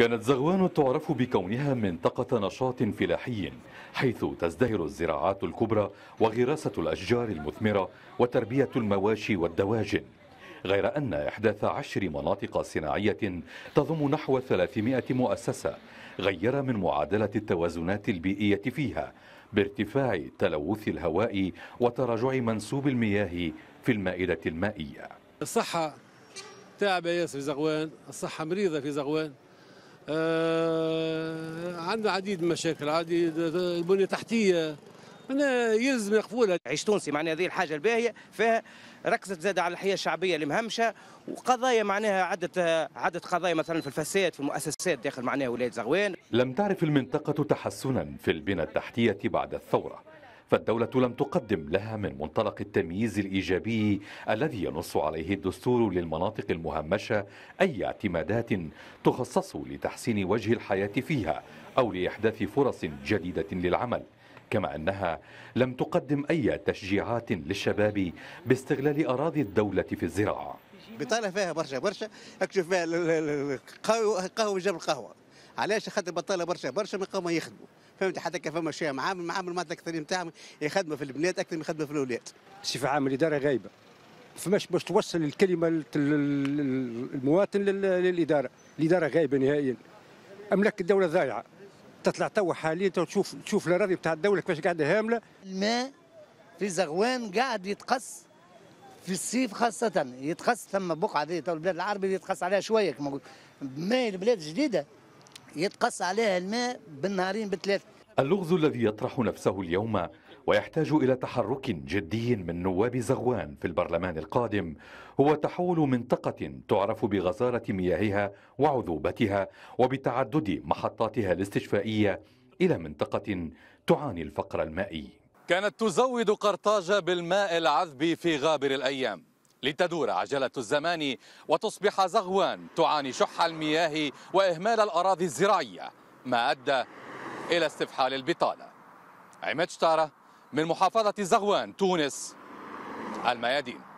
كانت زغوان تعرف بكونها منطقة نشاط فلاحي حيث تزدهر الزراعات الكبرى وغراسة الأشجار المثمرة وتربية المواشي والدواجن غير أن إحداث عشر مناطق صناعية تضم نحو 300 مؤسسة غير من معادلة التوازنات البيئية فيها بارتفاع تلوث الهواء وتراجع منسوب المياه في المائدة المائية الصحة تعبة ياسر في زغوان الصحة مريضة في زغوان آه، عندنا عديد من المشاكل عديد البنيه التحتيه انا يلزم يقفولها عيش تونسي معناها هذه الحاجه الباهيه فيها ركزت زاد على الحياه الشعبيه المهمشه وقضايا معناها عده عده قضايا مثلا في الفساد في المؤسسات داخل معناها ولايه زغوان لم تعرف المنطقه تحسنا في البنى التحتيه بعد الثوره فالدولة لم تقدم لها من منطلق التمييز الإيجابي الذي ينص عليه الدستور للمناطق المهمشة أي اعتمادات تخصص لتحسين وجه الحياة فيها أو لإحداث فرص جديدة للعمل كما أنها لم تقدم أي تشجيعات للشباب باستغلال أراضي الدولة في الزراعة بطالة فيها برشا برشا أكشف فيها القهوة جنب القهوة علاش خاطر بطاله برشا برشا ما يقوموا يخدموا فهمت حتى كان فما شيء معامل معامل معناتها الاكثريه نتاعهم يخدموا في البنات اكثر من يخدموا في الاولاد صفه عامه الاداره غايبه فماش باش توصل الكلمه المواطن للاداره الاداره غايبه نهائيا املاك الدوله ضايعه تطلع توا حاليا تشوف تشوف الاراضي بتاع الدوله كيفاش قاعده هامله الماء في زغوان قاعد يتقص في الصيف خاصة يتقص ثم بقعة هذه تو البلاد العربية يتقص عليها شوية كما قلت ما البلاد جديدة يتقص عليها الماء بالنهارين بثلاث اللغز الذي يطرح نفسه اليوم ويحتاج إلى تحرك جدي من نواب زغوان في البرلمان القادم هو تحول منطقة تعرف بغزارة مياهها وعذوبتها وبتعدد محطاتها الاستشفائية إلى منطقة تعاني الفقر المائي كانت تزود قرطاج بالماء العذب في غابر الأيام لتدور عجلة الزمان وتصبح زغوان تعاني شح المياه وإهمال الأراضي الزراعية ما أدى إلى استفحال البطالة عماد شتارة من محافظة زغوان تونس الميادين